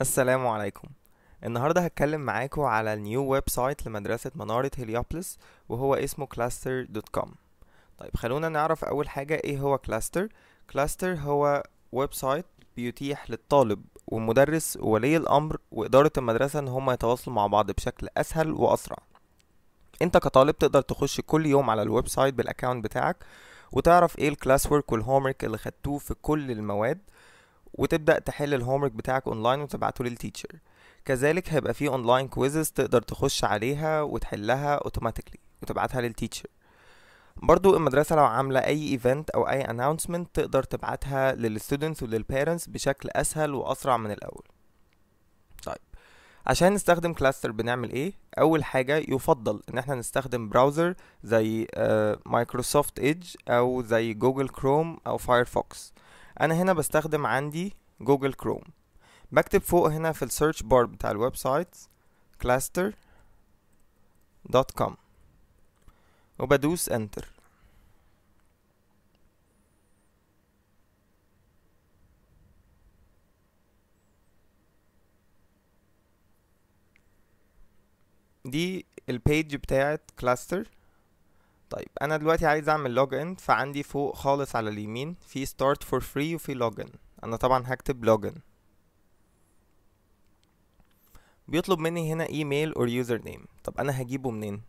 السلام عليكم النهاردة هتكلم معاكم على النيو ويب سايت لمدرسة منارة هليوبلس وهو اسمه cluster.com طيب خلونا نعرف أول حاجة ايه هو كلاستر كلاستر هو ويب سايت بيتيح للطالب والمدرس وولي الأمر وإدارة المدرسة إن هما يتواصلوا مع بعض بشكل أسهل وأسرع انت كطالب تقدر تخش كل يوم على الويب سايت بالأكاونت بتاعك وتعرف ايه الكلاس ورك والهومورك اللي خدتوه في كل المواد وتبدأ تحل الهوم بتاعك اونلاين وتبعته للتيتشر كذلك هيبقى في اونلاين كويزز تقدر تخش عليها وتحلها اوتوماتيكلي وتبعتها للتيتشر برضو المدرسة لو عاملة أي ايفنت أو أي اناونسمنت تقدر تبعتها للستودنتس وللبيرنتس بشكل أسهل وأسرع من الأول طيب عشان نستخدم كلاستر بنعمل ايه اول حاجه يفضل ان احنا نستخدم براوزر زي مايكروسوفت آه، ايدج او زي جوجل كروم او فايرفوكس انا هنا بستخدم عندي جوجل كروم بكتب فوق هنا في السيرش بار بتاع الويب سايت كلاستر دوت كوم وبدوس انتر دي البيج بتاعت كلاستر طيب انا دلوقتي عايز اعمل لوج ان فعندي فوق خالص على اليمين في ستارت فور فري وفي لوج ان انا طبعا هكتب لوج ان بيطلب مني هنا ايميل اور يوزر نيم طب انا هجيبه منين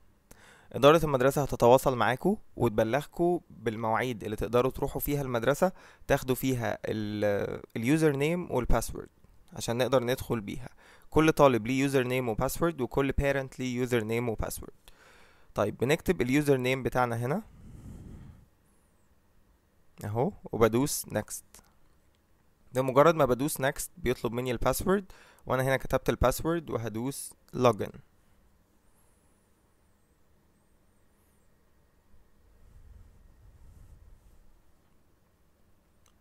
إدارة المدرسة هتتواصل معاكو وتبلغكو بالمواعيد اللي تقدروا تروحوا فيها المدرسة تاخدوا فيها اليوزر نيم والباسورد عشان نقدر ندخل بيها كل طالب ليه يوزر نيم وباسورد وكل بيرنت ليه يوزر نيم وباسورد طيب بنكتب اليوزر نيم بتاعنا هنا اهو وبدوس نكست ده مجرد ما بدوس نكست بيطلب مني الباسورد وانا هنا كتبت الباسورد وهدوس لوجن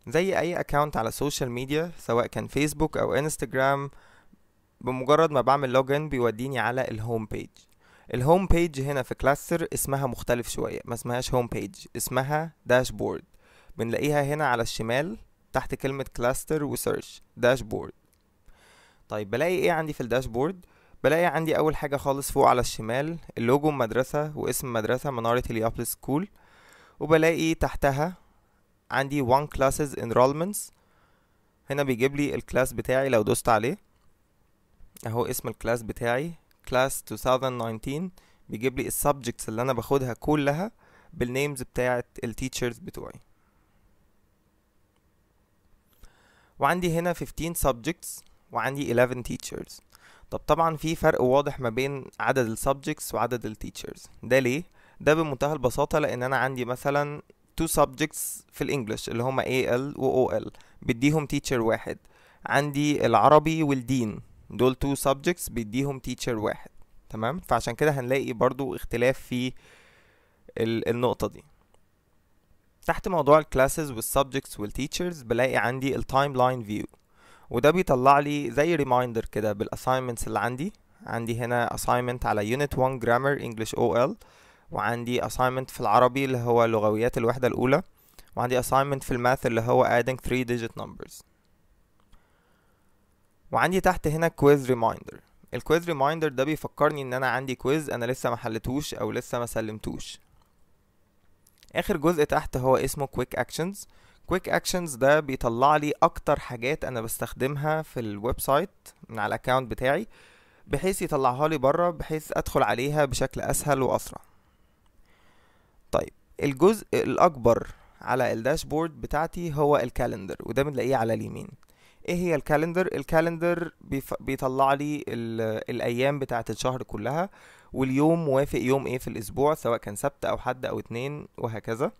زي اي اكونت على السوشيال ميديا سواء كان فيسبوك او انستجرام بمجرد ما بعمل لوجن بيوديني على الهوم بيج الهوم بيج هنا في كلاستر اسمها مختلف شوية ما اسمهاش هوم بيج اسمها داشبورد بنلاقيها هنا على الشمال تحت كلمة كلاستر وسيرش داشبورد طيب بلاقي ايه عندي في الداشبورد بلاقي عندي اول حاجة خالص فوق على الشمال اللوجو مدرسة واسم مدرسة منارة هليوبلس سكول وبلاقي تحتها عندي one classes enrollments هنا بيجيب لي الكلاس بتاعي لو دوست عليه اهو اسم الكلاس بتاعي class 2019 بيجيب لي السبجكتس اللي انا باخدها كلها بالنيمز بتاعه التيتشرز بتوعي وعندي هنا 15 subjects وعندي 11 teachers طب طبعا في فرق واضح ما بين عدد السبجكتس وعدد التيتشرز ده ليه ده بمنتهى البساطه لان انا عندي مثلا تو subjects في الانجليش اللي هما AL و OL بديهم تيتشر واحد عندي العربي والدين دول تو subjects بيديهم تيتشر واحد تمام فعشان كده هنلاقي برضو اختلاف في النقطة دي تحت موضوع الكلاسز والسبجكتس والتيتشرز بلاقي عندي التايم لاين فيو وده بيطلع لي زي ريمايندر كده بالاساينمنتس اللي عندي عندي هنا assignment على unit 1 grammar english ol وعندي assignment في العربي اللي هو لغويات الوحدة الاولى وعندي assignment في الماث اللي هو adding 3 digit numbers وعندي تحت هنا كويز ريمايندر الكويز ريمايندر ده بيفكرني ان انا عندي كويز انا لسه ما حلتهوش او لسه ما سلمتوش اخر جزء تحت هو اسمه كويك اكشنز كويك اكشنز ده بيطلع لي اكتر حاجات انا بستخدمها في الويب سايت من على الاكونت بتاعي بحيث يطلعها لي بره بحيث ادخل عليها بشكل اسهل واسرع طيب الجزء الاكبر على الداشبورد بتاعتي هو الكالندر وده بنلاقيه على اليمين ايه هي الكالندر الكالندر بيطلع لي الايام بتاعه الشهر كلها واليوم موافق يوم ايه في الاسبوع سواء كان سبت او حد او اتنين وهكذا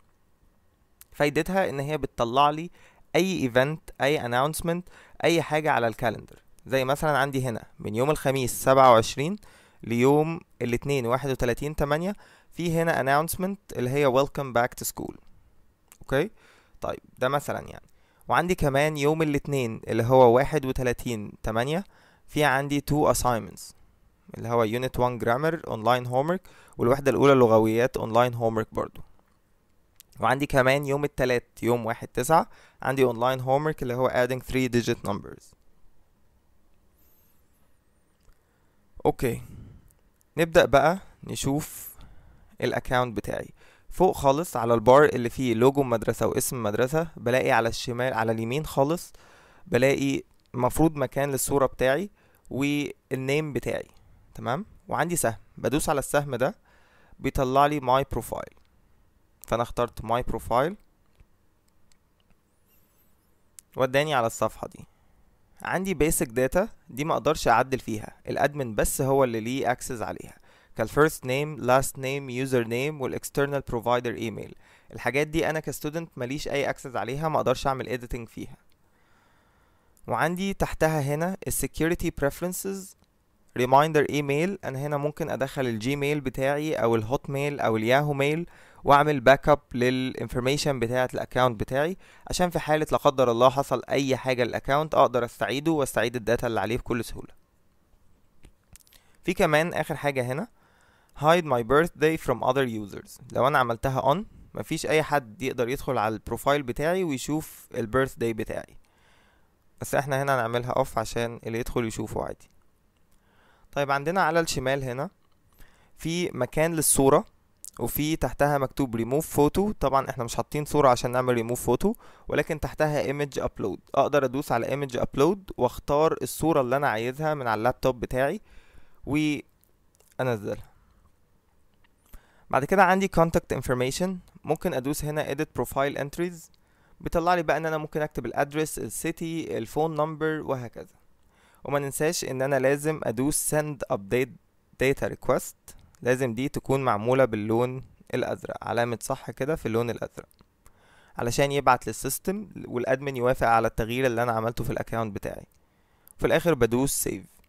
فايدتها ان هي بتطلع لي اي ايفنت اي اناونسمنت اي حاجه على الكالندر زي مثلا عندي هنا من يوم الخميس 27 ليوم الاثنين 31 8 في هنا announcement اللي هي ويلكم باك تو سكول اوكي طيب ده مثلا يعني وعندي كمان يوم الاثنين اللي هو واحد وتلاتين تمانية في عندي two assignments اللي هو unit one grammar online homework والوحدة الأولى لغويات online homework برضو وعندي كمان يوم التلات يوم واحد تسعة عندي online homework اللي هو adding 3 digit numbers اوكي نبدأ بقى نشوف الاكاونت بتاعي فوق خالص على البار اللي فيه لوجو مدرسة واسم مدرسة بلاقي على الشمال على اليمين خالص بلاقي مفروض مكان للصورة بتاعي والنيم بتاعي تمام وعندي سهم بدوس على السهم ده بيطلع لي ماي بروفايل فانا اخترت ماي بروفايل وداني على الصفحة دي عندي بيسك داتا دي ما اقدرش اعدل فيها الادمن بس هو اللي ليه اكسس عليها كالفيرست نيم لاست نيم يوزر نيم والاكسترنال بروفايدر ايميل الحاجات دي انا كستودنت ماليش اي اكسس عليها ما اقدرش اعمل اديتنج فيها وعندي تحتها هنا السكيورتي بريفرنسز ريمايندر ايميل انا هنا ممكن ادخل الجيميل بتاعي او الهوت ميل او الياهو ميل واعمل باك اب للانفورميشن بتاعه الاكونت بتاعي عشان في حاله لا قدر الله حصل اي حاجه للاكونت اقدر استعيده واستعيد الداتا اللي عليه بكل سهوله في كمان اخر حاجه هنا hide my birthday from other users لو انا عملتها on مفيش اي حد يقدر يدخل على البروفايل بتاعي ويشوف البيرث داي بتاعي بس احنا هنا هنعملها اوف عشان اللي يدخل يشوفه عادي طيب عندنا على الشمال هنا في مكان للصورة وفي تحتها مكتوب ريموف فوتو طبعا احنا مش حاطين صورة عشان نعمل ريموف فوتو ولكن تحتها ايمج ابلود اقدر ادوس على ايمج ابلود واختار الصورة اللي انا عايزها من على اللابتوب بتاعي وانزلها بعد كده عندي contact information ممكن ادوس هنا edit profile entries بيطلع لي بقى ان انا ممكن اكتب الادرس السيتي الفون نمبر وهكذا وما ننساش ان انا لازم ادوس send update data request لازم دي تكون معمولة باللون الازرق علامة صح كده في اللون الازرق علشان يبعت للسيستم والادمن يوافق على التغيير اللي انا عملته في الاكونت بتاعي في الاخر بدوس save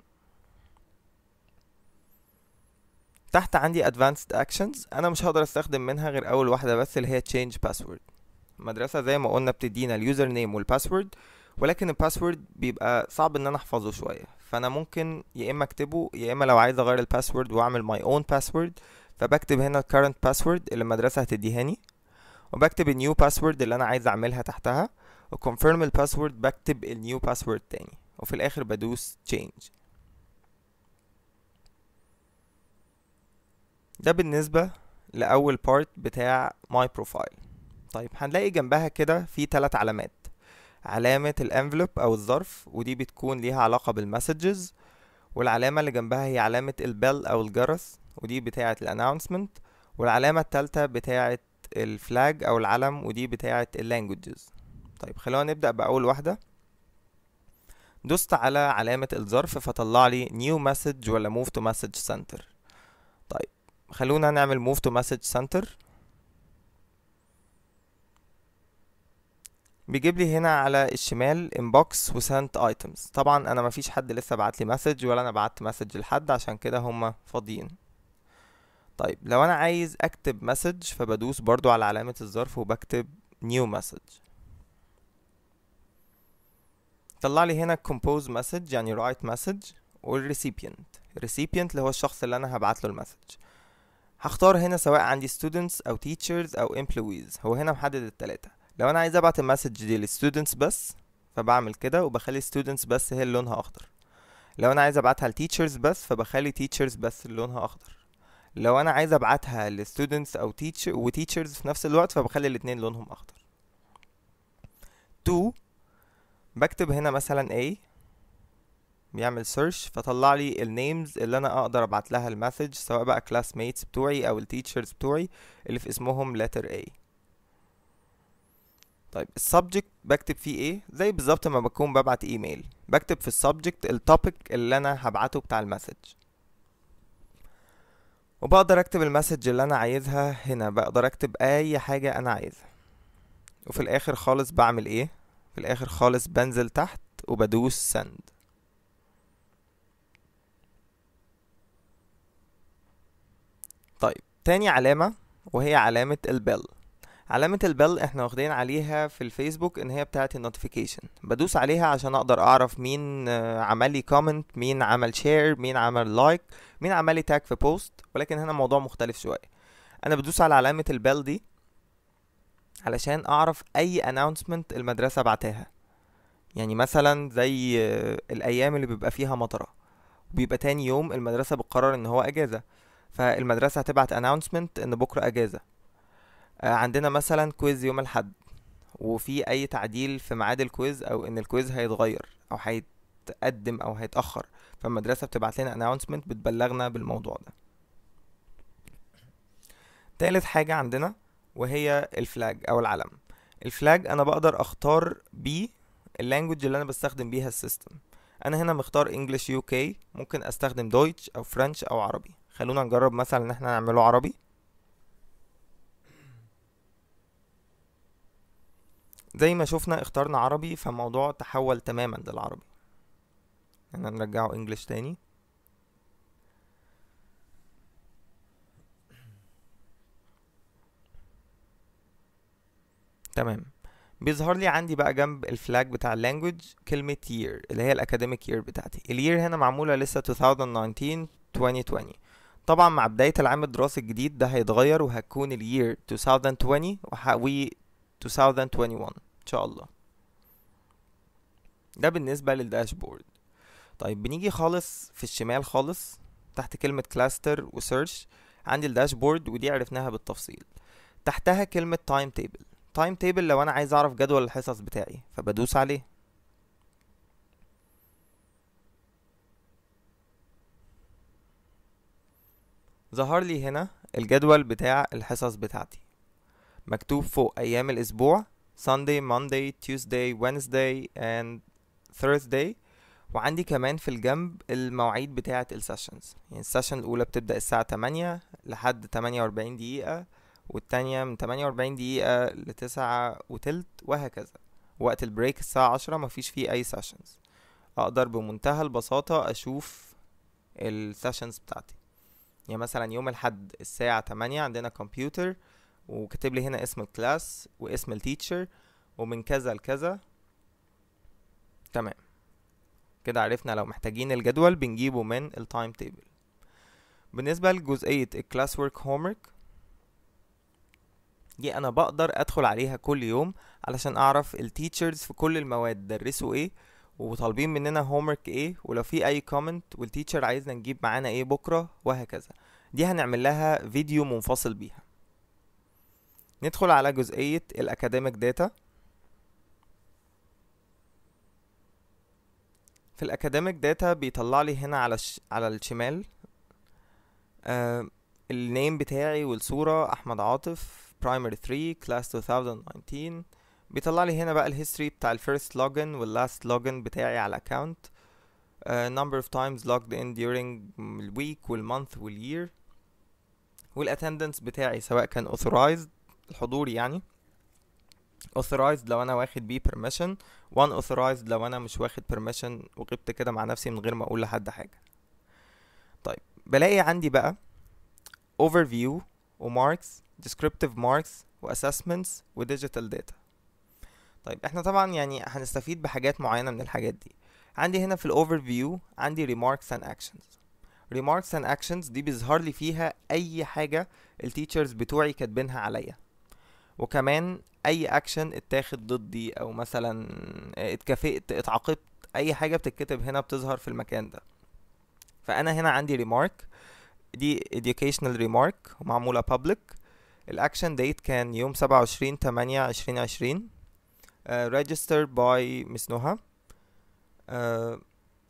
تحت عندي advanced actions انا مش هقدر استخدم منها غير اول واحده بس اللي هي change password المدرسه زي ما قلنا بتدينا اليوزر نيم والباسورد ولكن الباسورد بيبقى صعب ان انا احفظه شويه فانا ممكن يا اما اكتبه يا اما لو عايز اغير الباسورد واعمل my own password فبكتب هنا current password اللي المدرسه هتديهاني وبكتب النيو باسورد اللي انا عايز اعملها تحتها وكونفيرم الباسورد بكتب النيو باسورد تاني وفي الاخر بدوس change ده بالنسبة لأول بارت بتاع ماي بروفايل طيب هنلاقي جنبها كده في تلات علامات علامة الانفلوب أو الظرف ودي بتكون ليها علاقة بالمسجز والعلامة اللي جنبها هي علامة البل أو الجرس ودي بتاعة الانونسمنت والعلامة التالتة بتاعة الفلاج أو العلم ودي بتاعة اللانجوجز طيب خلونا نبدأ بأول واحدة دوست على علامة الظرف فطلع لي نيو مسج ولا موف تو مسج سنتر خلونا نعمل موف تو مسج سنتر بيجيب لي هنا على الشمال انبوكس وسنت ايتمز طبعا انا مفيش حد لسه بعت لي مسج ولا انا بعت مسج لحد عشان كده هما فاضيين طيب لو انا عايز اكتب مسج فبدوس برضو على علامة الظرف وبكتب نيو مسج طلع لي هنا compose مسج يعني write مسج والrecipient recipient اللي هو الشخص اللي انا هبعت له المسج هختار هنا سواء عندي students او teachers او employees هو هنا محدد التلاتة لو انا عايز ابعت المسج دي للstudents بس فبعمل كده وبخلي students بس هي اللي لونها اخضر لو انا عايز ابعتها لteachers بس فبخلي teachers بس اللي لونها اخضر لو انا عايز ابعتها لستودنتس او teacher teachers في نفس الوقت فبخلي الاتنين لونهم اخضر 2 بكتب هنا مثلا A بيعمل سيرش فطلع لي النيمز اللي انا اقدر ابعت لها المسج سواء بقى كلاس ميتس بتوعي او التيتشرز بتوعي اللي في اسمهم letter A طيب السبجكت بكتب فيه ايه زي بالظبط ما بكون ببعت ايميل بكتب في السبجكت التوبيك اللي انا هبعته بتاع المسج وبقدر اكتب المسج اللي انا عايزها هنا بقدر اكتب اي حاجة انا عايزها وفي الاخر خالص بعمل ايه في الاخر خالص بنزل تحت وبدوس send تاني علامة وهي علامة البيل علامة البيل احنا واخدين عليها في الفيسبوك ان هي بتاعت النوتيفيكيشن بدوس عليها عشان اقدر اعرف مين آه، عمل لي كومنت مين عمل شير مين عمل لايك like, مين عمل لي في بوست ولكن هنا موضوع مختلف شوية انا بدوس على علامة البيل دي علشان اعرف اي اناونسمنت المدرسة بعتها يعني مثلا زي آه، الايام اللي بيبقى فيها مطره وبيبقى تاني يوم المدرسه بتقرر ان هو اجازه فالمدرسة هتبعت اناونسمنت ان بكرة اجازة آه، عندنا مثلا كويز يوم الاحد وفي اي تعديل في ميعاد الكويز او ان الكويز هيتغير او هيتقدم او هيتاخر فالمدرسه بتبعت لنا اناونسمنت بتبلغنا بالموضوع ده تالت حاجه عندنا وهي الفلاج او العلم الفلاج انا بقدر اختار بيه اللانجوج اللي انا بستخدم بيها السيستم انا هنا مختار انجلش يو كي ممكن استخدم دويتش او فرنش او عربي خلونا نجرب مثلا ان احنا نعمله عربي زي ما شفنا اخترنا عربي فالموضوع تحول تماما للعربي احنا نرجعه انجليش تاني تمام بيظهر لي عندي بقى جنب الفلاج بتاع اللانجوج كلمة year اللي هي الأكاديميك year بتاعتي الير هنا معمولة لسه 2019 2020 طبعا مع بداية العام الدراسي الجديد ده هيتغير وهتكون year 2020 و 2021 ان شاء الله ده بالنسبة للداشبورد طيب بنيجي خالص في الشمال خالص تحت كلمة كلاستر search عندي الداشبورد ودي عرفناها بالتفصيل تحتها كلمة تايم تيبل تايم تيبل لو انا عايز اعرف جدول الحصص بتاعي فبدوس عليه ظهر لي هنا الجدول بتاع الحصص بتاعتي مكتوب فوق أيام الأسبوع Sunday, Monday, Tuesday, Wednesday and Thursday وعندي كمان في الجنب المواعيد بتاعة السيشنز يعني السيشن الأولى بتبدأ الساعة 8 لحد 48 دقيقة والتانية من 48 دقيقة لتسعة وتلت وهكذا وقت البريك الساعة 10 مفيش فيه أي سيشنز أقدر بمنتهى البساطة أشوف السيشنز بتاعتي يعني مثلا يوم الحد الساعة تمانية عندنا كمبيوتر وكاتب لي هنا اسم الكلاس واسم التيتشر ومن كذا لكذا تمام كده عرفنا لو محتاجين الجدول بنجيبه من التايم تيبل بالنسبة لجزئية الكلاس ورك هومورك دي انا بقدر ادخل عليها كل يوم علشان اعرف التيتشرز في كل المواد درسوا ايه وطالبين مننا هومورك ايه ولو في اي كومنت والتيتشر عايزنا نجيب معانا ايه بكره وهكذا دي هنعمل لها فيديو منفصل بيها ندخل على جزئية الأكاديميك داتا في الأكاديميك داتا بيطلع لي هنا على الش... على الشمال آه النيم بتاعي والصورة أحمد عاطف primary 3 class 2019 بيطلع لي هنا بقى الهيستوري بتاع الفيرست لوجن واللاست لوجن بتاعي على الاكونت uh, number of times logged in during الويك والمانث والير والاتندنس بتاعي سواء كان authorized الحضور يعني authorized لو انا واخد بيه permission one authorized لو انا مش واخد permission وغبت كده مع نفسي من غير ما اقول لحد حاجه طيب بلاقي عندي بقى overview و marks descriptive marks و assessments و digital data طيب احنا طبعا يعني هنستفيد بحاجات معينة من الحاجات دي عندي هنا في الاوفر فيو عندي remarks and actions remarks and actions دي بيظهر لي فيها اي حاجة التيتشرز بتوعي كاتبينها عليا وكمان اي اكشن اتاخد ضدي او مثلا اتكافئت اتعاقبت اي حاجة بتتكتب هنا بتظهر في المكان ده فانا هنا عندي remark دي educational remark معمولة public الاكشن ديت كان يوم سبعة وعشرين تمانية عشرين عشرين Uh, registered by Miss Noha آه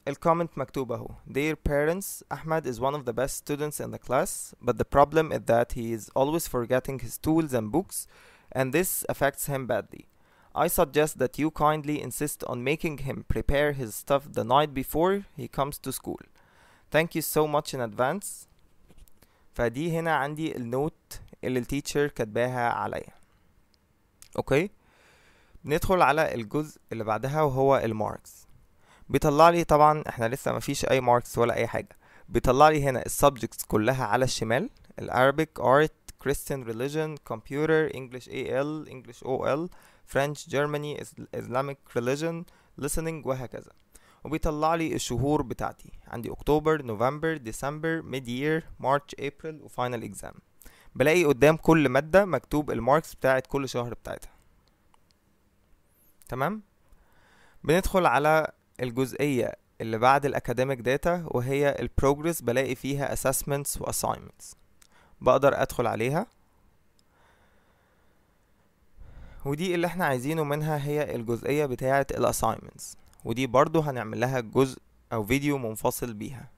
uh, comment maktubahu. Dear parents, Ahmad is one of the best students in the class but the problem is that he is always forgetting his tools and books and this affects him badly. I suggest that you kindly insist on making him prepare his stuff the night before he comes to school. Thank you so much in advance. فدي هنا عندي النوت اللي التيتشر كاتباها عليا. اوكي okay. ندخل على الجزء اللي بعدها وهو الماركس بيطلع لي طبعا احنا لسه مفيش اي ماركس ولا اي حاجه بيطلع لي هنا السبجكتس كلها على الشمال الارابيك ارت Christian religion, computer, English AL, English OL, French, Germany, Islamic religion, listening وهكذا وبيطلع لي الشهور بتاعتي عندي اكتوبر نوفمبر ديسمبر ميد يير مارش ابريل وفاينل اكزام بلاقي قدام كل ماده مكتوب الماركس بتاعت كل شهر بتاعتها تمام بندخل على الجزئية اللي بعد الأكاديميك داتا وهي البروجرس بلاقي فيها assessments و assignments بقدر أدخل عليها ودي اللي احنا عايزينه منها هي الجزئية بتاعة assignments ودي برضو هنعمل لها جزء او فيديو منفصل بيها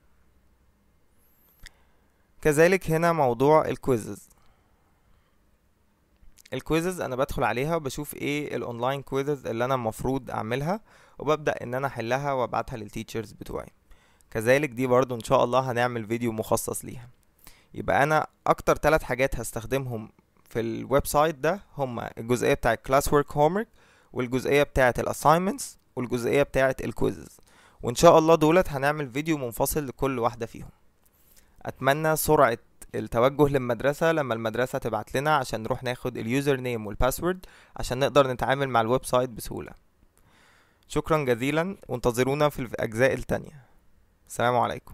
كذلك هنا موضوع الكويزز الكويزز انا بدخل عليها وبشوف ايه الاونلاين كويزز اللي انا المفروض اعملها وببدا ان انا احلها وابعتها للتيتشرز بتوعي كذلك دي برضو ان شاء الله هنعمل فيديو مخصص ليها يبقى انا اكتر ثلاث حاجات هستخدمهم في الويب سايت ده هما الجزئيه بتاعه كلاس ورك هومورك والجزئيه بتاعه الاساينمنتس والجزئيه بتاعه الكويزز وان شاء الله دولت هنعمل فيديو منفصل لكل واحده فيهم اتمنى سرعه التوجه للمدرسة لما المدرسة تبعت لنا عشان نروح ناخد اليوزر نيم والباسورد عشان نقدر نتعامل مع الويب سايت بسهولة شكرا جزيلا وانتظرونا في الأجزاء التانية السلام عليكم